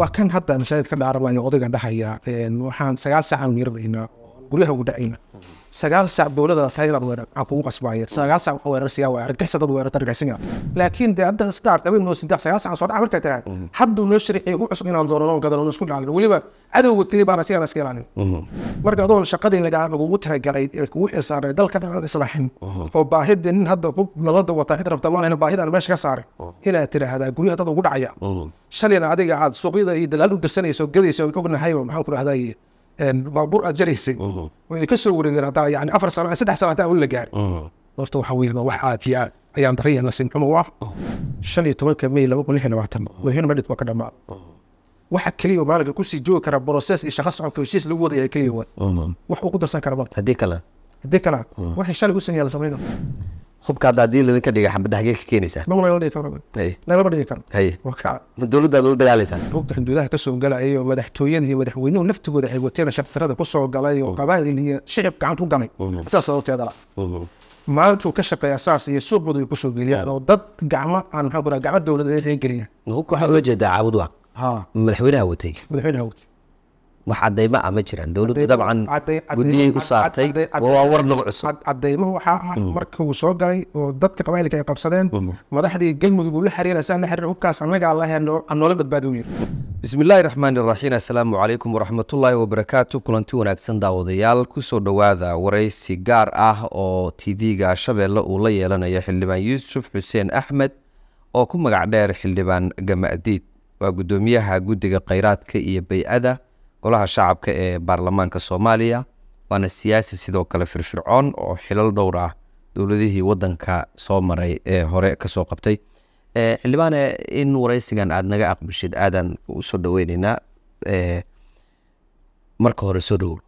waa kan hadda shahid ka dhaca rabaa odaygan dhahaya waxaan sagaal saacan yaradaynaa guryaha ugu dhacayna sagaal saac dowladda taageerad weerar aan ah, kugu qasbaaya mm. sagaal saac waxaa weerarsiyaa waa argagixisa dad weerarta argagixisanya laakiin dee hadda sdaart habeen noo sidaa sagaal saac soo dhaca markaa tiraa mm-hmm. hadduu noo shariixay u cusub inaan doonano gadanano isku ilaalino weliba cadowga keli baan asigaan iska ilaalin mm-hmm. marka adoon shaqadii lagaa lagugu talagalay ee kugu xilsaaray dalkan aan islaxin mm-hmm. oo baahidii nin hadda ku nalada wataa cid rabta maalina baahidaan meesha ka saaray inaad tidhaahdaa guryaha dad ugu dhacaya shalayna adiga aad suuqyada iyo dalaal u dirsanayso gadayso ognahay maxaan ku dhahdaye baabuur aad jaraysay wayna ka soo wareegeen haddaa yani afar sano saddex sano haddaa la gaari horta waxaa weeye wax aadiya ayaan daraya la siin shan iyo tobanka may laba kun lix labaatan wayhina madhid waa ka dhammaad waxa keliya maalinka kusii joogi kara broses iyo shaqo socodka heshiis lagu wadaya keliya waa wax uu ku darsan kara haddii kale haddii kale waxay shalay u sameeyaa la hubka hadda hadii ladinka dhiga xambada xagee ka keenaysaa nagala dhigi karo nagala dhigi karo haye waka ma dowladda la dagaalaysaa hubka xuduudaha ka soo galaya oo madaxtooyada iyo madaxweynuhu laftigooda ay wateen shaqtirada ku soo galay oo oh. qabaa'il iyo shicib gacanta u galay oh, saas sababteeda la oh, maalintuu ka shaqeeya saas iyo suuqooda ay kusoo geliyaan oo dad gacmo aan maxaa ku dhaha gacmo dowladeed ay geliyaan hubka waxaa loo jeedaa caabud waa madaxweynaha watay madaxweynaha watay wax cadayma ah jiraan dowladdu dabcan guddiyay ku saartay waa war nagu cusub cadaymo waxaa ah marka uu soo galay oo dadka qabaayilka ay qabsadeen madaxdii galmudug uu la xiriir la xiriir hubkaas annaga allah noola badbaadooye bismillaahi raxmaani raxiim assalaamu calaykum waraxmatullaahi wabarakaatu kulanti wanaagsan daawadayaal kusoo dhowaada waraysi gaar ah oo tv-ga shabeelle uu la yeelanayo xildhibaan yuusuf xuseen axmed oo ku magac dheer xildhibaan gamadiid waa guddoomiyaha guddiga kheyraadka iyo bay-ada golaha shacabka ee baarlamaanka soomaaliya waana siyaasi sidoo kale firfircoon oo xilal dhowr ah dowladihii wadanka soo maray ee hore kasoo qabtay eh, xildhibaane eh, in wareysigan aada naga aqbishid aadaan soo dhaweyneynaa eh, marka hore soo dhowow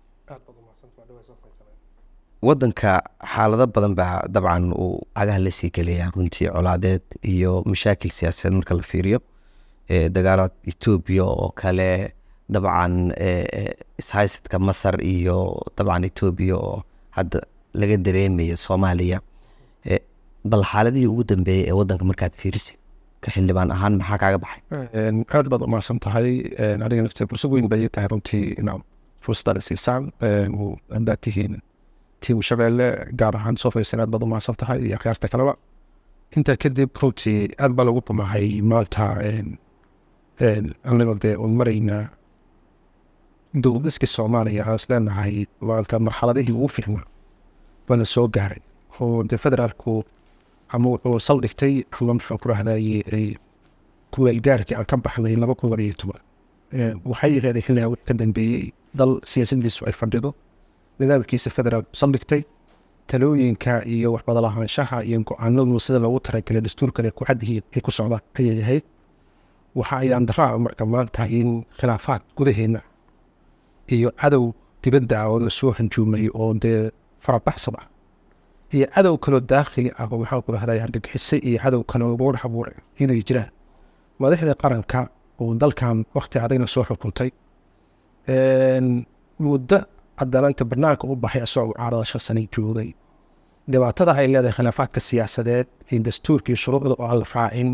wadanka xaalado badan baa dabcan uu cagaha la sii gelayaa runtii colaadeed iyo mashaakil siyaasadeed marka la fiiriyo dagaalaad etoobiya oo kale dabcan ishaysadka masar iyo dabcan etoobiya oo hadda laga dareemayo soomaaliya bal xaaladihii ugu dambeeyay ee wadanka markaad fiirisid ka xildhibaan ahaan maxaa kaaga baxay aad baad umahadsan tahay aniga nafte fursad weyn bay tahay runtii inaad fursadan siisaan hadaa tihiin tiim shabeelle gaar ahaan sofaysan aad baad umaadsan tahay iyo akhyaarta kaleba intaa kadib runtii aad baa lagu xumahay maanta anigo dee uun maraynaa dowladiska soomaaliya waxaan isleenahay maanta marxaladihii ugu fihma baana soo gaaray oo de federaalku ama wuxuu sal dhigtay ama muxuu ku rahdaye kumeelgaarkii aan ah ka baxnay laba kun iyo toban waxay yaqaadeen xilligaa wix ka dambeeyey dal siyaasaddiisu ay fadhido nidaamkiisa federaal sal dhigtay talooyinka iyo waxbadalahaanshaha iyo go-aanadu sida loogu taragalay dastuurkale ku xadyihiin ay ku socdaan ayay ahayd waxa ay aan marka maanta in khilaafaad gudaheena iyo cadow dibadda ah oo la soo hanjuumay oo dee farabaxsan iyo cadow kaloo daakhili ah oo maxaa ku dhahday argagixise iyo cadow kale oo lagu inay jiraan madaxda qaranka oo dalkan wakhti adagna soo xukuntay muddo cadalaanta banaanka u baxay asagoo mucaarada shan joogay dhibaatada ay leedahay khilaafaadka siyaasadeed in dastuurkii shuruucda oo aan la raacin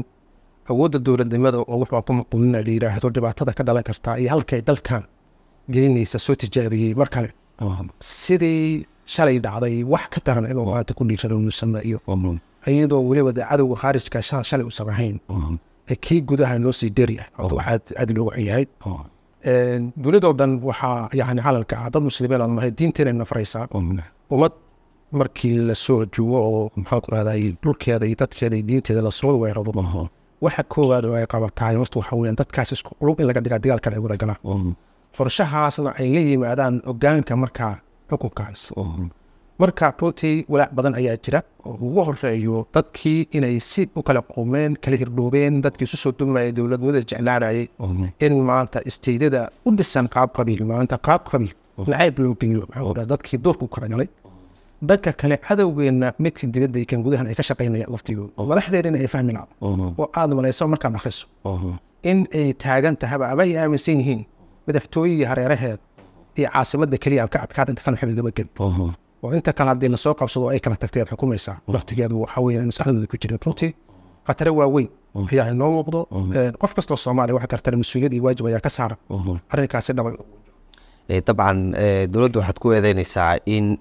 awoodda dowladnimada oo wax baa ku maquulina la yiraahdo dhibaatada ka dhalan kartaa iyo halkay dalkan gelinaysa soo tijaabiyey mar kale sidii shalay dhacday wax ka daran inuu qaata ku dhiiranasameeyo iyadoo weliba de cadowga khaarijka shalay usan ahayn kii gudaha noo sii deri ah waxaad aad loogu xunyahay dunidoo dhan waxaa yani calanka ah dad muslimiin aan nahay diinteena na ummad markii lasoo hojuubo oo maxaanku rahday dhulkeeda iyo dadkeeda iyo diinteeda lasoo weerado waxa koowaad oo ay qaban tahay horta waxaa weyaan dadkaas isku qulub in laga dhigaa dagaal kale ay wada galaan qorshahaasna ay la yimaadaan hogaanka markaa xukunkaas marka runtii walaac badan ayaa jira oo ugu horeeyo dadkii inay si u kala qumeen kala hirdhoobeen dadkii isu soo dowlad wada jeclaanayay in maanta isteydada u dhisan qaab qabiil maanta qaab qabiil nacayb loo geeyo maxaa dadkii duurku kala galay dhanka kale cadowgeenna midka dibadda kan gudahan ay ka shaqaynayaan laftigooda oo madaxdeedina ay fahmi laado oo aada malayso markaad akhriso in ay taagan tahaba ama aaminsan yihiin madaxtooyihii e hareeraheed iyo caasimada keliya aan ka adkaada inta kale waxba igama gelin oo inta kale haddii lasoo qabsado ay kala tagtay aad xukumaysaa laftigeedu waxa weeyaan maskaxdooda ku jirin runtii khatare waa ayaa inoo muuqdo qof kastoo soomaaliya waxa kartana mas-uuliyad iyo waajib ayaa ka saaran arrinkaasi dhaban eh, dabcan eh, dowladdu waxaad ku eedeynaysaa in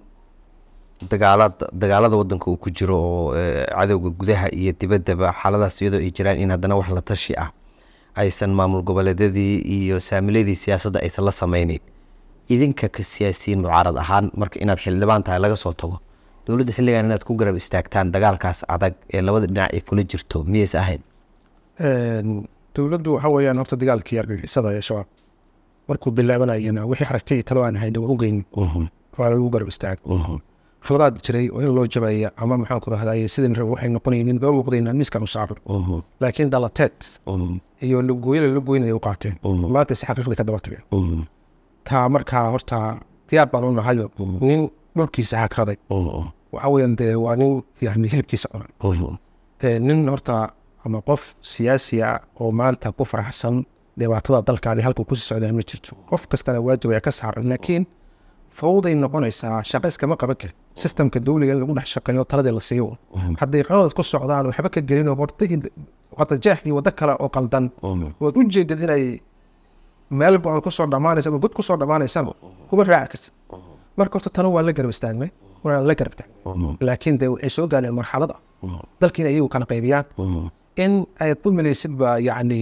dagaalada dagaalada wadanka uu ku jiro oo eh, cadowga gudaha iyo dibaddaba xaaladaas iyadoo ay jiraan in haddana wax la tashi ah aysan maamul goboleedyadii iyo saamiladii siyaasadda aysan la samaynayn idinka ka siyaasiyiin mucaarad ahaan marka inaad xildhibaan tahay laga soo tago dowladda xilligan inaad ku garab istaagtaan dagaalkaas adag ee labada dhinac ay kula jirto miyayse ahayn dowladdu waxa weyaan horta dagaalkii argagixisada shabaab markuu bilaabanayana wixii aragtay talo aan hayn waa u geyn waa lagu garab istaag khibraad jiray oo in loo jabaya ama maxaanku rahday sidan rab waxay noqonaynin loo muuqdayna miska musaafir laakiin dhalateed iyo lagooyla la goynaya u qaateen maanta si xaqiiqda ka daba tageen taa markaa horta diyaar baan u nahayo nin dhulkiisa hakraday waxa weeyaan dee waa nin yani hilibkiisa cunan nin horta ama qof siyaasiya oo maanta ku faraxsan dhibaatada dalkaani halkuu kusii socdaa ma jirto qof kastana waajib ayaa ka saaran laakiin fawday noqonaysaa shaqo iskama qaban karin sistamka dowliga in lagu dhex shaqeeyo taladii la siiyo xadiiqadood ku socdaan waxba ka gelinoo hortahii qadajeex iyo waddo kale oo qaldan ood u jeedid inay meel go kusoo dhamaanaysa ama god kusoo dhamaanaysaba kuma raaci kartid marka horta tana waa la garab istaagnay waana la garab taagnay laakiin dee waxay soo gaareen marxalad dalkiina iyagu kala qaybiyaan in ay dumilaysid baa yacni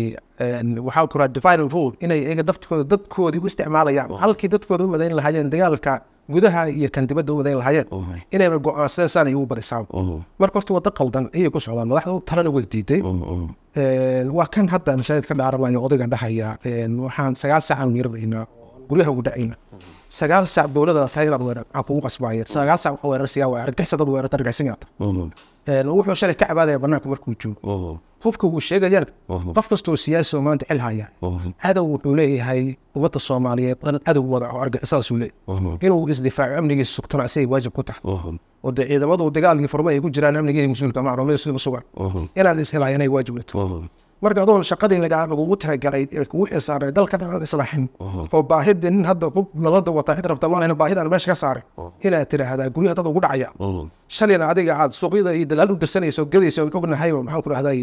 waxaa ku raha dividal rule inay iyaga daftikooda dadkoodii u isticmaalayaan halkii dadkooda u madayn lahaayeen dagaalka gudaha iyo kan dibadda u wadayn lahaayeen inayba go-aansadeen saan igu barisaaba marka horta waddo qaldan ayay ku socdaan madaxdu talana way diiday waa kan hadda mashaahid ka dhaarabaayo odayga dhahaya waxaan sagaal sac aan yarbaynaa guryaha ugu dhacayna sagaal sac dowlada taylaad weerar aan kugu qasbaaya sagaal sac wuxuu weerarsiyaa waa argagixisa dad weerarta argagixisinaata wuxuu shalay ka cabaadaya banaanka markuu joogo hubka wuu sheegayaan qof kastoo siyaasioo maanta xil haya cadow wuxuu leeyahay ummadda soomaaliyeed dan cadow wada oo argaxisaasuu leeyahy inuu isdifaaco amnigiisa sugtana asagay waajib ku tahay oo ciidamadu dagaalkii furma ay ku jiraan amnigii musulka macluumada suma sugan inaan ishilayanay waajib leto marka adoon shaqadii lagaa lagugu talagalay ee kugu xilsaaray dalka dhan islaaxin oo baahidii nin hadda ku nalada wataa cid rabta maanayna baahidan meesha ka saarin inaad tidhaahdaa guryaha dad ugu dhacaya shalayna adiga aad suuqyada iyo dalaal u dirsanayso gadayso ognahay oo maxaan ku dhahdaa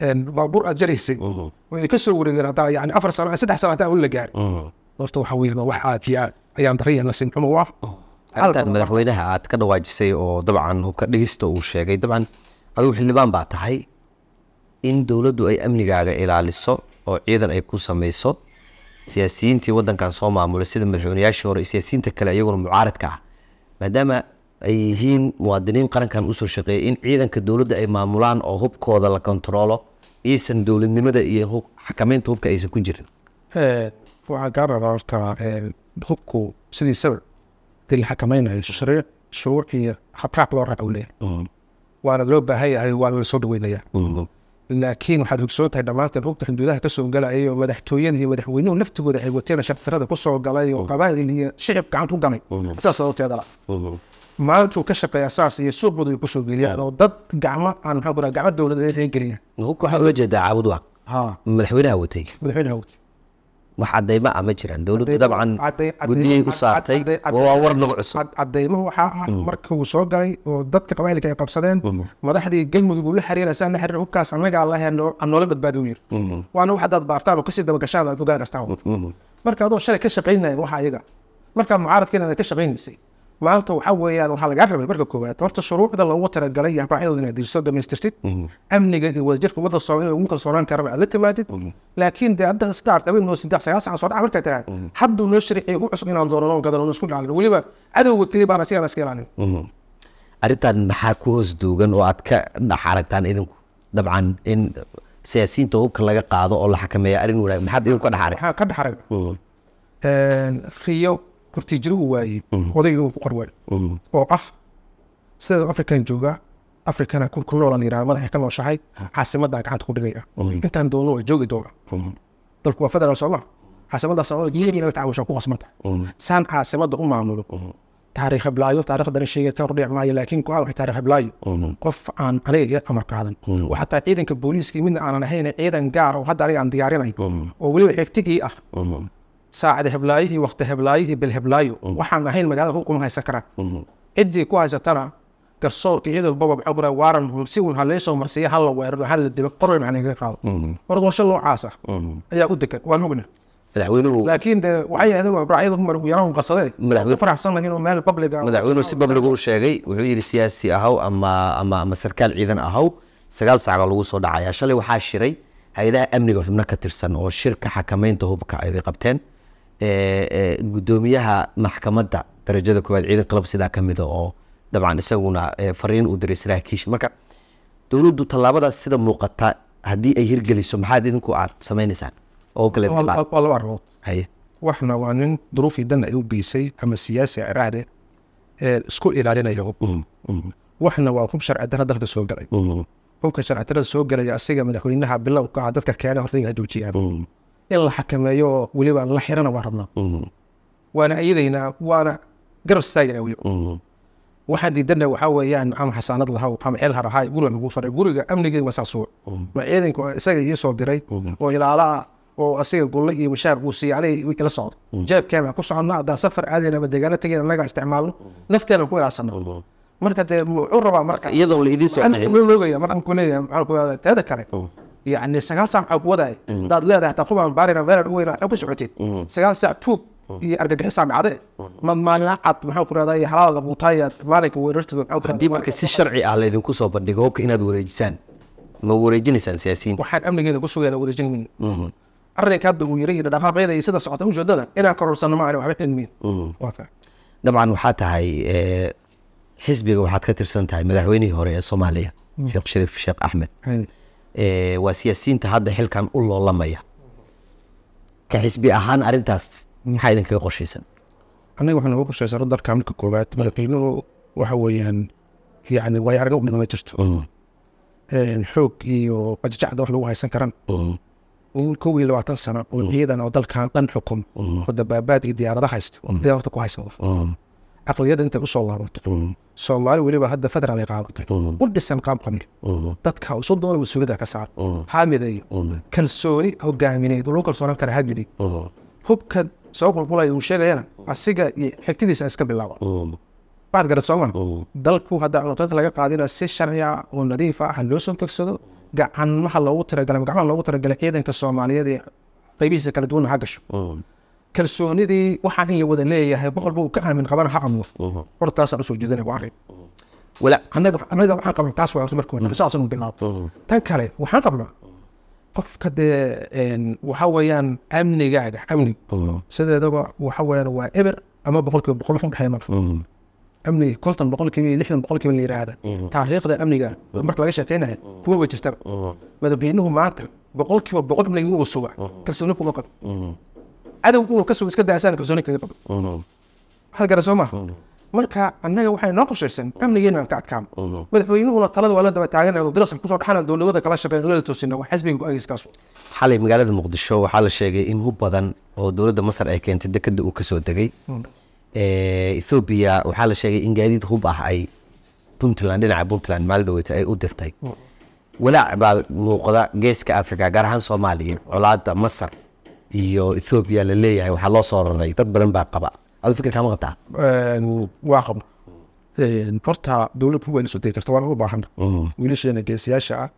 baabuur aad jaraysay wayna ka soo wareegeen hataa yani afar sano saddex sano hataa la gaari horta waxa weeyaan wax aad ayaan dara yeelna sinxumo u madaxweynaha aad ka dhawaajisay oo dabcan hubka dhegista uu sheegay dabcan adigu xildhibaan baa tahay in dowladdu ay amnigaaga ilaaliso oo ciidan ay ku samayso siyaasiyiintii waddankan soo maamulay sida madaxweynayaashii hore siyaasiyiinta kale iyaguna mucaaradka ah maadaama ay yihiin muwaadiniin qarankan usoo shaqeeyay in ciidanka dowladda ay maamulaan oo hubkooda la kontaroolo iyaysan dowladnimada iyo xakameynta hubka aysan ku jirin waxaan kaa rabaa horta hubku sidiisaba dii la xakamaynayo shuruuc iyo habraac loo raac leeya mm-hmm. waana loo baahan yahay waana la soo mm-hmm. laakiin waxaad hogsoon tahay dhammaanteen hubka xuduudaha ka soo madaxtooyada iyo madaxweynuhu naftigooda ay wateen sharfirada ku soo galay oo mm-hmm. qabaa'il iyo shicib gacanta ku ganay saas sababteeda maalintuu ka shaqeeya saas iyo suuqooda ay kusoo geliyaan oo dad gacmo aan maxaa kuraa gacmo dowladeed ay geliyaan waxaa uga jeedaa caabud waa ha madaxweynaha watay madaxweynaha watay wax cadayma ah ma jiraan dowladdu dabcan guddiyay ku saartay waa war nagu cusub cadaymo waxaa ah mm. marka uu soo galay oo dadka qabaayilka ay qabsadeen mm. madaxdii galmudug uu la xiriiray saa la xiriir hubkaas annaga allahi aan noola yir mm. waana wax haddaad baartaan oo kasii dabagashaan aad ogaan kartaan marka adoo shalay ka shaqaynaya waxa iyaga markaa mucaaradka inaad ka shaqaynaysay maanta waxaa weeyaan waxaa lagaa rabay marka koowaad horta shuruucda loogu talagalay yaabacyadu ah inaad diriso dhamaystirtid mm-hmm. amniga iyo wadajirka ummadda soomaaliya ugu kalsoonaan karaba aad la timaadid mm-hmm. laakiin dee hadda isdhaar habeenoo saddex sagaal sacan soo dhaca markaa tiraad mm-hmm. hadduu noo shariixay u cusub inaan doonano gadano isku dhaclin weliba cadowga keli baana si iska ilaalin arrintan maxaa ku hoos duugan oo aad ka dhax aragtaan idinku dabcan in siyaasiyiinta hubka laga qaado oo la xakameeya arrin wanaag maxaad idinku ka dhex arag ka dhex arag riyo hortii waayey mm. mm. odayga ku qor waay mm. oo af sideedu afrikan joogaa afrikana kulku noolan yiraha ka nooshahay caasimadaa gacanta ku dhigaya intaan doonno waa joogi doona dalku waa federaal sooma caasimadaa soomaaliya yeynaga ku qasmanta saan caasimadda u maamulo taariikh hablaayo taarikhdan sheegay ka hordhici maayo laakiin go-aan waxay taariikh hablaayo qof aan aniga amar qaadan oo xataa ciidanka booliiska midna aanan ahayn ciidan gaar ah oo hadda aniga aan diyaarinay oo weliba xigtigii ah saacada heblaayihii wakti heblaayihii bilheblaayo mm-hmm. waxaan ahayn magaalada hukum haysan karaan mm-hmm. ciddii ku haysatana garsoorka cidol bobab cobra waaran humsigun ha leesoo marsiya ha la weeraro dibo qorin aan igaga qaado mm-hmm. wardoosho loo ayaa u degan waan hogna laakiin de waxay yarahu qasadee faraxsan lahayn oo meel babliga ah- madaxweynuhu si babliga u sheegay wuxuu yidhi siyaasi ahow ama ama ama sarkaal ciidan ahow sagaal saaca lagu soo dhacayaa shalay waxaa shiray hay-adaha amniga xubno ka tirsan oo shirka xakamaynta hubka ay qabteen gudoomiyaha maxkamadda darajada koowaad ciidan qalab sidaa ka mida oo dabcan isaguna fariin uu diray saraakiisha marka dowladdu tallaabadaas sida muuqata haddii ay hirgeliso maxaad idinku aad samaynaysaan oo kale laba arrimood waxna waa nin duruufii dan ay u biisay ama siyaasi iraahde isku ilaalinaya mm-hmm, mm-hmm. waxna waa hub sharci dalka soo galay mm-hmm. hubka sharci soo galaya asiga madaxweynaha bilowka dadka keena hortaga inay joojiyaan in la xakameeyo oo weliba la xirana waa rabnaa mhm. waana iyadayna waana garab istaagana weliba mhm. waxaan diidana waxaa weeyaan ama xasaanad lahaw ama xeel harahaay guriga lagu faray guriga amnigeeda waa saasuuc mhm. ma ciidanka isaga ii soo diray oo ilaalaha oo asiga gulle iyo mushaar uu siiyey aniga ila socdo jeebkeena ku soconna haddaan safar aadayna ama deegaano tagayna annagaa isticmaalno nafteenan ku ilaalsana marka dee wuxuu rabaa marka iyadoo la idiin socnay logaya marka ku leeyahay maxaan ku teeda kale yani sagaal saac waxaa ku wadaay hadaad mm. leedahay hataa kuba baarina meelaad u weyn waxaa ku socotid mm. sagaal saac tuug mm. iyo argagixis saamicade mad maalina cad maxaa ku iyo halaal labuutayaad maalinka weerartida haddii marka si sharci ah laydinku soo bandhigo hubka inaad wareejisaan ma wareejinaysaan siyaasiyiin waxaan amnigeena ku sugaynaa wareejin mm-hmm. arrinka hadda uu yara dhadhaqaaqyada iyo sida socota ujeedada inaan kororsanno ma waxba cilmiin mm-hmm. dabcan waxaa tahay eh, xisbiga waxaad ka tirsan tahay madaxweynihii hore ee soomaaliya sheekh shariif sheekh axmed waa siyaasiyiinta hadda xilkan u loolamaya ka xisbi ahaan arintaas maxaa idinkaga qorshaysan anaga waxaan uga qorshaysan radarka amrika koowaad madaxweynuhu waxa weeyaan yani waay araga u jirto mm. xoog iyo qajajacda wax lagu haysan karan mm. koob iyo labaatan sano oo ciidan mm. oo dalkan dhan xukum oo dabaabaad iyo diyaarada haysta ayaa horta ku haysan caqliyada intay usoo soo laabato mm. soomaali weliba hadda federal ay qaadatay mm. u dhisan qaab qabiil mm. dadka soo doona mas-uuliyadda ka saar ha kalsooni hogaamineed oo lagu kalsoonaan kara ha hubka soo qulqulaya uu sheegayana asiga iyo xigtidiisa iska bilaaba baad garad soomaa dalku hadda cuntada laga qaadina si sharciya oo nadiif ah loo soo tagsado gacamaha loogu tiragalay gacmaha loogu tiragalay ciidanka soomaaliyeed ee qaybihiisa kala duwan ha gasho kalsoonidii waxaan ya wada leeyahay boqolba uu ka aamin qabana ha qabno hortaasaan usoo jeedana waa qabna taas waa marka tan kale waxaan qabnaa qofka dee waxa weeyaan amnigaaga amni sideedaba waxa weeyaan waa eber ama boqolkiiba boqol wax u marka amniga konton boqolkiiba iyo lixdan boqolkiiba la yidhaahda taariikhda amniga marka laga sheekeynayo kuwa way madaxweynuhu maanta boqolkiiba boqol amniga uu kalsooni kuma qabo cadowga oh, oh, marka annaga waxay noo qorshaysan oh. amnigeena aan ka adkaano madaxweynuhuna talada waa la daba taaganaa dalaqsan kusoo dhaxana dowladada kala shaqeyn lala toosina waa xasbiga go-aankiiskaas xalay magaalada muqdisho waxaa la sheegay in hub badan oo dowladda masar ay keentay dekada uu kasoo degay hmm. ethoobiya waxaa la sheegay in gaadiid hub ah ay puntland dhinaca puntland maalin dhaweyta ay u dirtay hmm. walaac baa muuqda geeska africa gaar ahaan soomaaliya colaada masar iyo ethoobiya la leeyahay waxaa loo soo raray dad badan baa qaba adu fikir kaama qabtaa waa qaba horta dowladku waa ina soo karta waana u baahan mm. wiilasheena geesiyaasha ah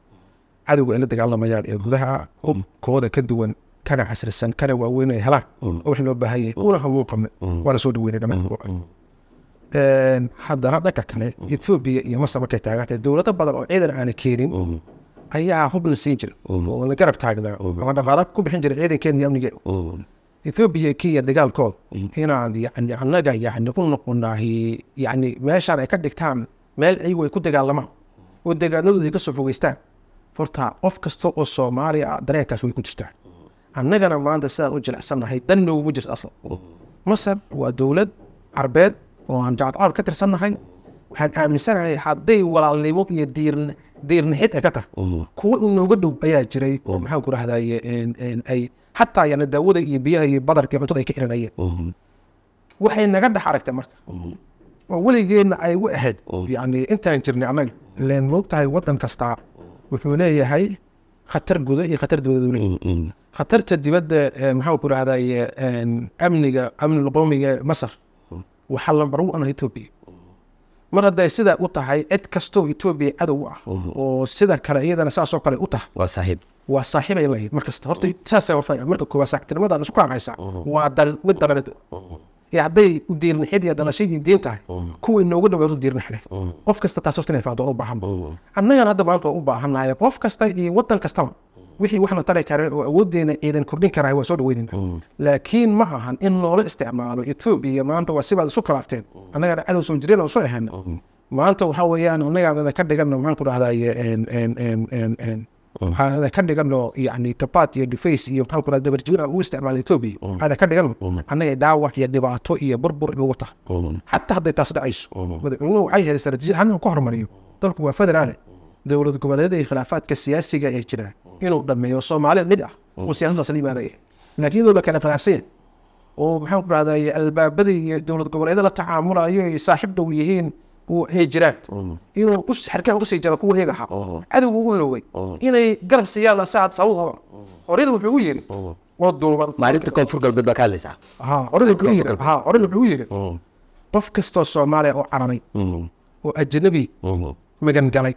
cadowga ay la dagaalamayaa ee gudaha hubkooda mm. ka duwan kana casrisan kana waaweyn ay helaan oo mm. wix loo baahan yahay una habuu qabna waana soo dhaweynay dhammaan haddana dhanka kale ethoobiya iyo masar markay taagantay dowlado badan oo ciidan aana keenin ayaa ah hubna siin jira oo garab taagnaa dhaqaala ku bixin jira ciidankeena iyo amnigeena ethoobiya kenya dagaalkooda mm. inaan yani annaga yani u noqonaa yani meeshaan ay ka dhigtaan meel iyagu ay ku dagaalamaan oo dagaaladooda kasoo fogeystaan horta qof kasta oo soomaaliya ah dareenkaas way ku jirtaa annagana maanta sidaan u jilecsannahay dan nooguma jirto asal masar waa dowlad carbeed oo aan jacadcab ka tirsannahay waxaan aaminsanahay hadday walaalnimo iyo diirna diirnixid ekatah kuwo inooga dhow ayaa jiray oo maxaa ku rahdaye ay xataa yan daawada iyo biyaha iyo badarka cuntada ay ka xiranayeen waxay naga dhex aragtay marka oo weligeedna ay u ahayd yani intaan jirnay annaga ileen moogtahay wadan kastaa wuxuu leeyahay khatar guda iyo khatar dibadadule khatarta dibadda maxaa ku rahdaye amniga amnilqoomiga masar waxaa lambarwan etoobia mar hadday sidaa u tahay cid kastoo etoobiya cadow ah oo sida kale iyadana saasoo kale u tahay waa saaxiib waa saaxiibay lahayd markasta horta saasa marka koowaad saaxibtinimadan isku haqaysaa waa dal mid dalaleed ee hadday u diirnaxid iyo dhalashadii diin tahay kuwii noogu dhawaad u diirnaxneed qof kasta taas horta inay faahdo annagana hadda maanta u baahannahay qof kasta iyo wadan kastaba wixii wax na tari kara oo awooddeena iidan kordhin karaa waa soo dhaweynayna mm. laakiin ma ahan in loola isticmaalo etoobiya maanta waa sibaad isu khilaafteen annagaana cadow soo jireen mm. oo soo ahana maanta waxaa weeyaan annagaada ka dhigano maxaan ku dhahdaye mm. waxaada ka dhigano yani kabaad iyo deface iyo maxaan ku dhahda dabarjibina ugu isticmaala etoobiya waxaada ka dhigano annaga dhaawac iyo dhibaato iyo burbur igu wata xataa hadday taas dhacayso madaxweynuhu waxay ahayd istaraatijiyad halkan ku hormariyo dalku waa federaale dowlad goboleedyada khilaafaadka siyaasiga ee jira inuu dhameeyo soomaalida mid ah uu siyasadaas imaanaya laakiin iyadoo la kala faraxsan oo maxaan ku albaabada iyo dowlad goboleeda la tacaamulayo ay saaxiib dhow yihiin heejiraan inuu harkaha usii jaro kuwa heeg ahaa cadowga ugu loogay inay garab siiyaan saad sabab qabaan wuxuu u yiri oo duuban maalinta koonfur galbeed baa ka hadlaysaa horena wuxuu yiri qof kastoo soomaaliya oo cararay oo ajnabi magan galay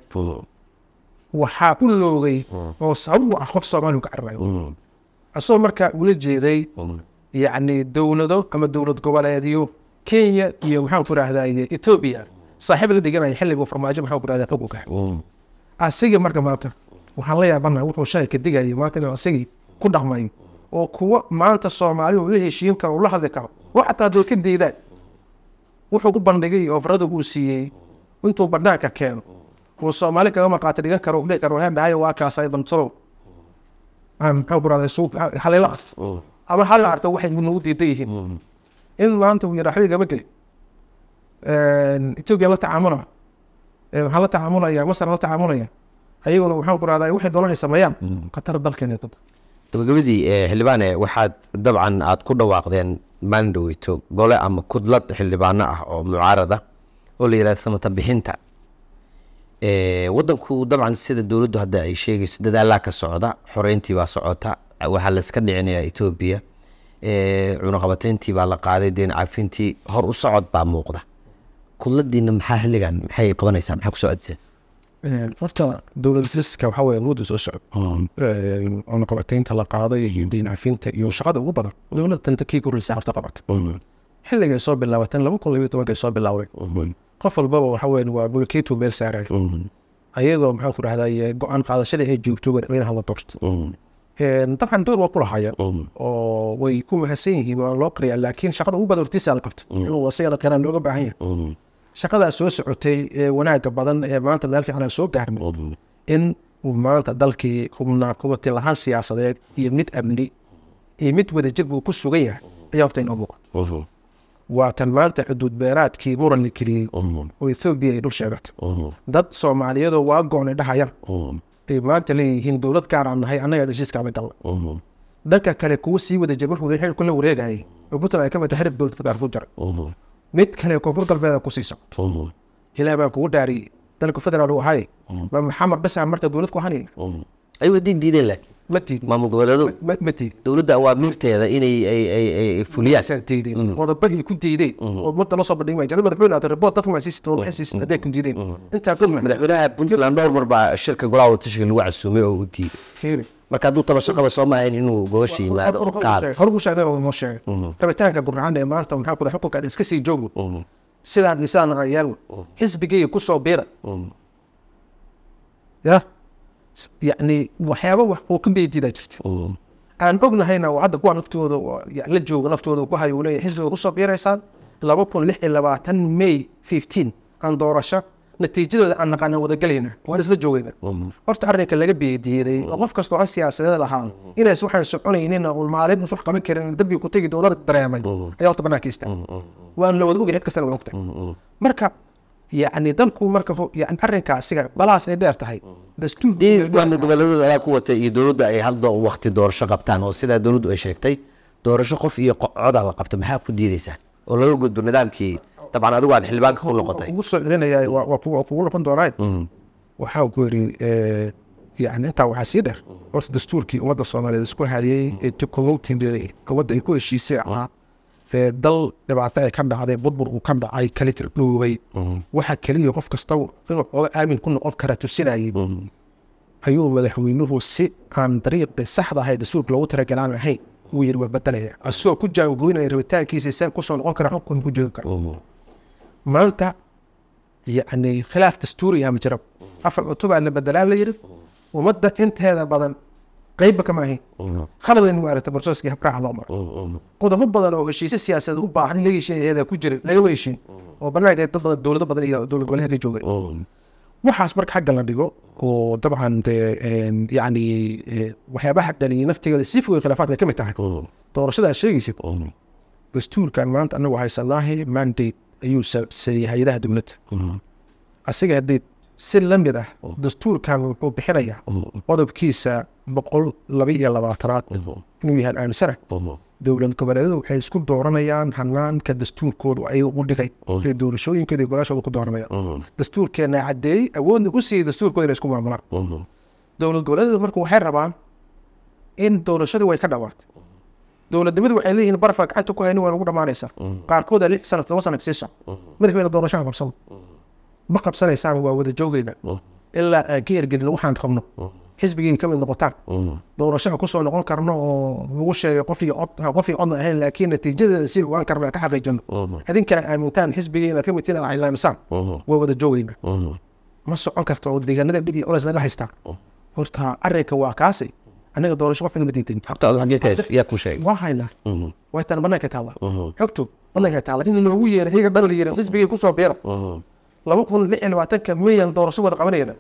waxaa ku loogay oo sabab u ah qof soomaaliu cararayo asagoo markaa ula jeeday yacni dowlado ama dowlad goboleedyo kenya iyo maxaan ku rahdaye etoobiya saaxiib la dhiganaya xilligu farmaajo maxaan ku rahdaa xog asiga marka maanta waxaan la yaabanaha wuxuu shalay ka digaya maanta inuu asigii ku dhaqmayo oo kuwa maanta soomaalihu la heshiin karo ula hadli karo oo xataa haddoo ka deydaan wuxuu ku bandhigay oo faradagu uu siiyey intuu banaanka keeno uu soomaali kaga marqaati dhigan karo dhe karwareendhahay waa kaas aydan talow maxaa ku arto ama halila arto waxay nagu diidan yihiin in maanta wiinraxbi gama gelin etoobiya la tacaamulaa maxaa la tacaamulaya masar la tacaamulaya ayaguna waxaa ku rahdaa waxay doonaan sameeyaan khatar mm. dalkeena dad gabagabadii xildhibaane waxaad dabcan aada ku dhawaaqdeen maalin dhaweyto gole ama kudlad xildhibaano ah oo mucaarada oo la yihahda samata bixinta Eh, wadanku dabcan sida dowladdu hadda ay sheegayso dadaalaa ka socda xoreyntii baa socota waxaa laiska dhicinayaa etoobiya eh, cunaqabateyntii baa la qaaday deen cafintii hor u socod baa muuqda kudladiina maxaa xilligan maxay qabanaysaa maxaa kusoo adiseen eh, horta dowlad firiska waxaa weye mudda soo socod hmm. cunaqabateynta la qaaday iyo deen cafinta iyo shaqada ugu badan dowladdan kii koreysa horta qabat hmm xilligay soo bilaabateen laba kun labiyo tobankay soo bilaaween qof walbaba waxawey waa mulkiitu meel saaraan ayadoo maxaan ku dhahdaa eh, go-aan qaadashada ay joogto madaxweynaha la doorto dabcan door waa ku oo way ku mahadsan yihiin waa loo qariyaa laakiin shaqada ugu badan hortiisa la qabto inuu asagana kanaan looga baahan yahay shaqadaa soo socotay ee wanaaga badan ee maanta meel fiican soo gaarnay in maanta dalkii hubnaa kubatii lahaan siyaasadeed iyo mid amni iyo mid wadajir uu ku sugan yahay ayaa horta inoo muuqato waa tan maanta xuduud beeraadkii muran la geliyey oo ethoobiya ay dhul sheegata dad soomaaliyadoo waa goonay dhahayana ay maanta leeyihiin dowlad kaan aannahay annagaa heshiiskaa la galna dhanka kale kuwa sii wada jabarhuda xilku la wareegayay oo puntland ay ka mata xarib dowlad fadaar ku jaray mid kale koonfur galbeeda ku siisa ilaa baan kugu dhaariyey dalku federaal u ahay ba maxamed basaa marka dowlad ku hanayna ay wadin diideen laakiin ma tiid maamul goboleedu ma tiid dowladda awaamiirteeda inay ay fuliyaan tiideen qodobbahii mm-hmm. ku diideen oo ummadda la soo bandhigi maayo jacli madaxweyne aad ribood dadka macsiis tolxiis mm-hmm. hadday ku diideen mm-hmm. intaa ku madaxweynaha puntland dhowr mar baa shirka golaha watashiga lagu casuumay oo u diiday marka hadduu tabasho qaba soo maahayn inuu goosha yimaado horugu sheegay oo noo sheegay rabitaanka gurcaan ee maanta maxaa kuda xukunka iska sii joogo sidaan isaan yaal xisbigayga ku biira ya yani waxyaaba wax uu ka beedidaa jirta mm. aan ognahayna hadda kuwa naftooda la jooga naftooda ku hayo uu xisbiga kusoo biiraysaan laba kun lix iyo labaatan may fifteen aan doorasho natiijadooda aan naqaana wada waan isla joogayna mm. horta arrinka laga beediyaday oo qof kasta aan siyaasadeed ahaan mm. inays waxaan soconaynin uun maalin us qaban karin dambiga ku tegi dowlada dareemay ayaa horta banaanka waan la wada ogay cid kastana waa ogtahay marka yani dalku marka yani arinka asiga balahaas ay dheer tahay dastuurkana ayaa ku watay iyo dowladda ay hal wakti doorasho qabtaan oo sidaa dowladdu ay sheegtay doorasho qof iyo codaa la qabto maxaa ku diideysaa oo laga gudbo nidaamkii dabcan adigu aad xildhibaanka u noqotay ugu soo celinaya mm. waa kugu noqon doonaa mm. waxaa ku yiri eh, yani intaa waxaa sii dheer mm. horta dastuurkii ummadda soomaaliyeed isku hayay ee eh, tukolowtin ummadda ay ku heshiisay ahaa dee dal dhibaato ay ka dhacday burbur uu ka dhacay kala tildhoobay mm-hmm. waxaa keliya qof kasta inuu xooga aamin ku noqon kara tusinayay mm-hmm. ayuu madaxweynuhu si aan dariiqi saxda ahay dastuurka loogu talagelaan ahayn uu yidhi waa badelaya asagoo ku jaangoynaya rabitaankiisa isaan kusoo noqon kara xunkun ku joogi kara mm-hmm. maanta yacni khilaaf dastuuriya ma jira afar cutubaa la bedelaa la yidhi ummadda inteeda badan qaybba kama ahayn khaladaynu maarata barsoskii habraaca loo mara qodobo badan oo heshiisyo siyaasadeed u baahan laga heshiinayada ku jirin lagama heshiin oo bannaanka dad dowlado badan iyo dowlad goboleedka jooga waxaas marka xagga la dhigo oo dabcan dee yacni waxyaabaha dhaliya naftigeeda sii fogay khilaafaadka ka mid tahay doorashadaad sheegaysid dastuurkan maanta anagu haysanaahi mandate ayuu saabsaday hay-adaha dowladda asiga haddii si la mid ah dastuurkan wuxuu bixinaya qodobkiisa boqol laba iyo labaatanaad inuu yahaan aamisana dowlad goboleedadu waxay isku dooranayaan hanaanka dastuurkoodu ay ugu dhigay ee doorashooyinkooda golaashooda ku dooranayaan dastuurkeena caddeeyey awoodna ku siiyey dastuurkooda inay isku maamulaan dowlad goboleedyadu marka waxay rabaan in doorashadii way ka dhawaatay dowladnimadu waxay leeyihiin barafaa gacanta ku hayni waa lagu dhammaanaysaa qaarkooda lix sana todoba sana kasii soc madaxweyne doorashaha qabsada ma qabsanaysaan waa wada joogayna mm. ilaa aan eh, ka hergelino waxaan rabno mm. xisbigiin ka mid noqotaan mm. doorasho ha ku soo noqon karno oo lagu sheegay qofqofii codna ahayn laakiin natiijadeeda si ogaan karno aan ka xaqiijano idinkana aamintaan xisbigii inaad ka midtiin aad ilaamisaan waa wada joogayna ma socon karto oo deegaanada dhigi culays naga haystaa horta arrinka waa kaasi anaga doorasho qof ma diintanwaa haynaa waytaan banaanka taala xogtu banaanka taala in loogu yeero xiga dhan la yiri xisbigii kusoo beero laba kun lixan labaatanka milyan doorasho wada qabanayana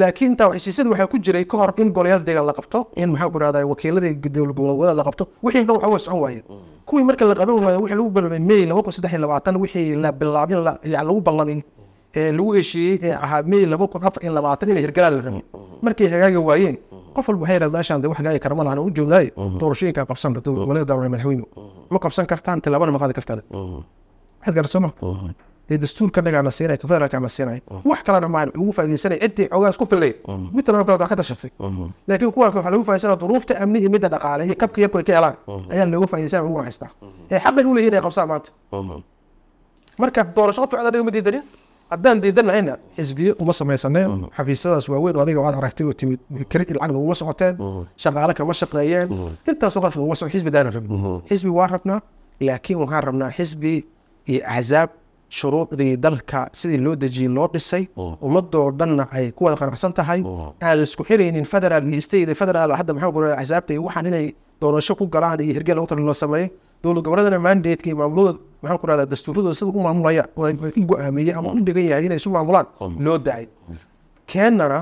laakiin taa heshiisyada waxaa ku jiray ka hor in golayaal deegaan la qabto in maxaa ku irahdaa wakiiladii dowladgoboleedyada la qabto wixii dhan waxa socon waayeen kuwii marka la qaban waayo waxa lagu ballamay may laba kun saddex iyo labaatan wixii la bilaabin yani lagu ballamay ee lagu heshiiyey ee ahaa may laba kun afar iyo labaatan inay hirgalaan la rabay markay hagaaga waayeen qof walba waxay yidhahdaa meeshaan dee wax hagaagi kara ma u joogaaye doorashooyinkaa qabsan karta dowladgoboleedyada madaxweyne ma qabsan kartaan tallaabana ma qaadi kartaan waxaad gaarta ma dee dastuurka dhagaala siinay federaalka la siinay mm. wax kalena maan ugu faaidaysana ciddii xoogaas ku filay mid mm. talaba kale ka tashatay mm. laakiin kuwa waxaa lagu faidaysanaa duruufta amni midda dhaqaale iyo kabka yarku ka helaan ayaa looga faidaysan ugu haystaa ee xaqay u inay qabsaan maanta marka doorasho ficda aniga ma diidanin haddaan diidan lahayna xisbiye uma samaysaneen xafiisyadaas waaweyn oo adiga aad aragtay oo timid keli lacag laguma socoteen shaqaale kama shaqeeyeen intaasoo qaraf laguma soco xisbi daana rabin xisbi waa rabnaa laakiin waxaan rabnaa xisbi iyo axzaab shuruucdii dalka sidii loo dejiyey loo dhisay ummadoo dhanna ay ku wada qanacsan tahay aan isku xiraynin federaal iyo state federaal hadda maxaa xisaabta waxaan inay doorasho ku galaan iyo hirgeel utar loo sameeyey dowlad goboleedana mandatka maamulada maxaan ku rahdaa dastuuradooda sida u maamulayaan u go-aamiyey ama u dhigan yahay inay isu maamulaan loo daayay keennana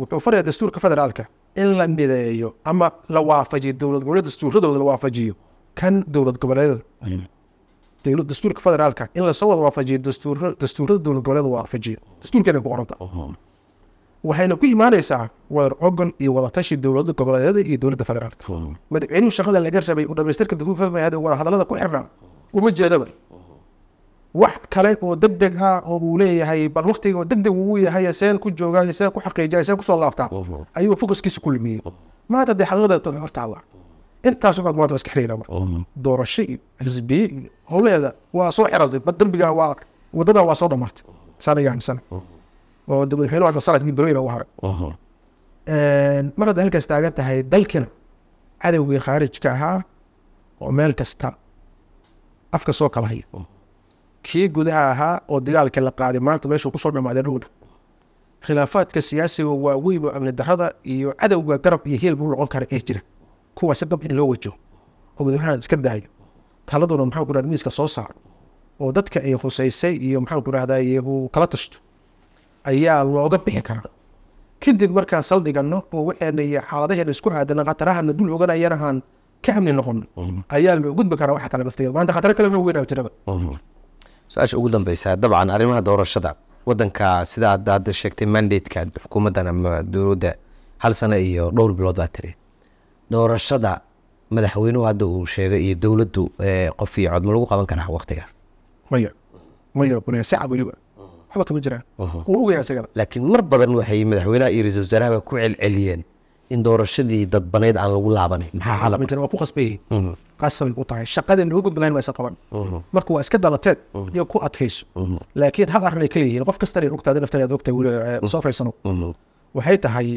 wuxuu faraya dastuurka federaalka in la mideeyo ama la waafajiyo dowlad goboleed dastuuradooda la waafajiyo kan dowlad goboleedada dastuurka federaalka in lasoo wada waafajiyo dastuurada dowlad goboleeda waafajiyo dastuurkeena ku qoranta ah. waxayna ku imaanaysaa wadar ogon iyo e wadatashi dowlada goboleedyada iyo dowlada federaalka madaxweynuhu um shaqada laga rabay oo dhamaystirka daguufahmaya wada hadallada ku xirnaa uma jeedaba wax kale oo deg deg ah oo uu leeyahay bal waqtiga oo deg deg uu yahay seen ku joogaa seen ku xaqiijaa seen kusoo laabtaa ayuu focuskiisa ku lumiyey maanta dee xaqiiqda hortaala intaas baad maanta iska xirayna oh, doorasho iyo xisbiye iyo howleeda waa soo xiratay bad dembiga waa wadada waa soo dhamaartay saana yaanisana oh. oo madaxweyne waxba sanadkii barweyna u haray oh. mar hadda halkaas taagan tahay dalkina cadowgii khaarijka ahaa oo meel kasta afka soo kala haya kii gudaha ahaa oo dagaalka la qaaday maanta meeshuu kusoo dhamaadeen owdha khilaafaadka siyaasiga waa weyn oo amni darada iyo cadowga garab iyo hiilbu noqon kara ee jira kuwaase dhab in loo wajaho oo madaxweynahan iska daayo taladuna maxaa ku rahda miiska soo saar oo dadka ay khuseysay iyo maxaan ku rahdaye uu kala tashto ayaa looga bixi karaa kadib markaan saldhiganno oo waxeena iyo xaaladaheena isku aadana khatarahana dul oganayana aan ka amni noqon ayaa gudbi karaa wax kale lafteeda maanta khataro kale ma weyna jiraba su-aasha ugu dambeysa dabcan arrimaha doorashada wadanka sida aad hadda sheegtay mandateka xukuumaddan ama dowladda hal sano iyo dhowr bilood baa tiri doorashada madaxweynuhu hadda uu sheegay iyo dowladdu qof iyo cod ma lagu qaban karaa waqtigaas maya maya bune weliba waxba kama jiraan uh-huh. wuu ogaya isagana laakiin mar badan waxay madaxweynaha iyo ra-iisul wasaarahaba ku celceliyeen in doorashadii dadbanayd aan lagu laabanayn maxaa xalab waa ku qasbayey uh-huh. qasabay u tahay shaqada lagu gudbalayn waa isan qaban uh-huh. marka waa iska dalateed iyo ku adkayso laakiin hal arrin ay ka leeyihiin qof kastana ogtaada naftana aad ogtahay soo faysano waxay tahay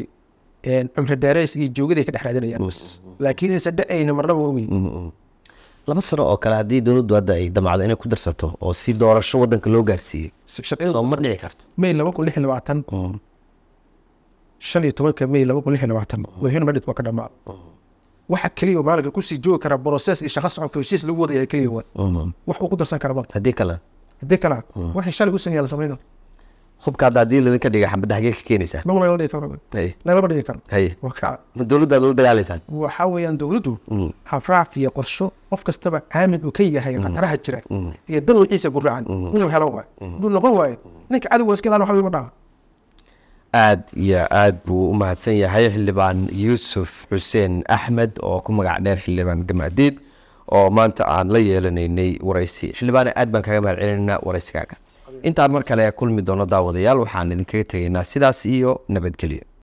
cumri dheereys iyo joogaday ka dhex raadinayaan laakiin aysan dhacayna marnaba ogeyn laba sano oo kale haddii dowladdu hadda ay damacdo inay ku darsato oo si doorasho wadanka loo gaarsiiyey soo ma dhici karto may laba kun lix iyo labaatan shan iyo tobanka may laba kun lix labaatan madaxweyne madhid waa ka dhamaa waxa keliya maalinka kusii joogi kara broses iyo shaqo soconka heshiis lagu wadaya keliya wax uu ku darsan kara haddii kale haddii kale mm. waxay shalay u sameeyaa la sameynaa hubka hadda hadii ladinka dhiga xambada xagee ka keenaysaa nagala dhigi karo dowladda la dagaalaysaan waxa weeyaan dowladdu mm. habraaf iyo qorsho qof kastaba aamin uu ka yahay khataraha mm. jira mm. iyo dalciisa ku racan inuu helo waay inuu noqon waayo ninka cadowga iska ilaali waxa ma dhaha aad iyo aad buu u mahadsan yahay xildhibaan yuusuf xuseen axmed oo ku magac dheer xildhibaan gamaadeed oo maanta aan la yeelanaynay waraysi xildhibaane aad baan kaaga mahad waraysigaaga intaan mar kale kulmi doono daawadayaal waxaan idinkaga tegaynaa sidaas iyo nabadgelyo